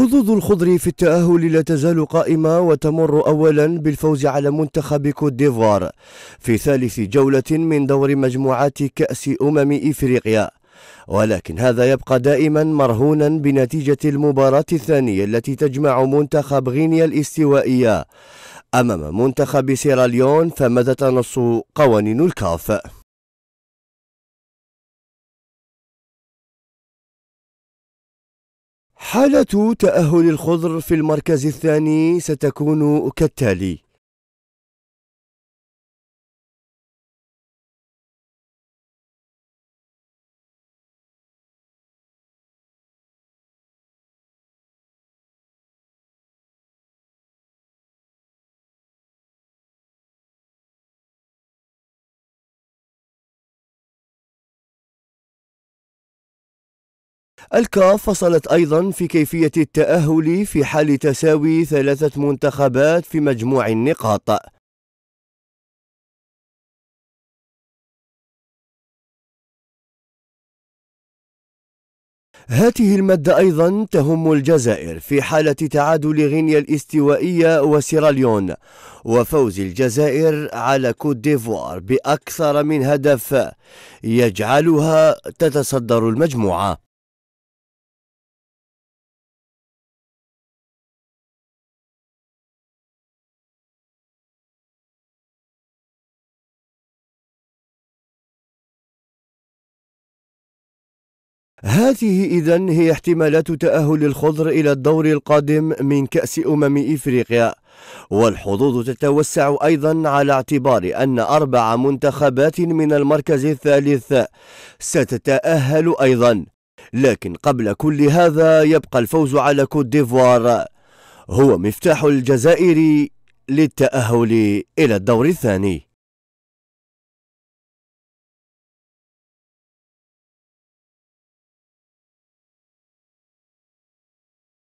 خضوض الخضر في التأهل لا تزال قائمة وتمر أولا بالفوز على منتخب كوت ديفوار في ثالث جولة من دور مجموعات كأس أمم إفريقيا ولكن هذا يبقى دائما مرهونا بنتيجة المباراة الثانية التي تجمع منتخب غينيا الاستوائية أمام منتخب سيراليون فماذا تنص قوانين الكاف؟ حالة تأهل الخضر في المركز الثاني ستكون كالتالي الكاف فصلت أيضا في كيفية التأهل في حال تساوي ثلاثة منتخبات في مجموع النقاط هذه المادة أيضا تهم الجزائر في حالة تعادل غينيا الاستوائية وسيراليون وفوز الجزائر على كوت ديفوار بأكثر من هدف يجعلها تتصدر المجموعة هذه إذا هي احتمالات تأهل الخضر إلى الدور القادم من كأس أمم إفريقيا والحظوظ تتوسع أيضا على اعتبار أن أربع منتخبات من المركز الثالث ستتأهل أيضا لكن قبل كل هذا يبقى الفوز على كوت ديفوار هو مفتاح الجزائر للتأهل إلى الدور الثاني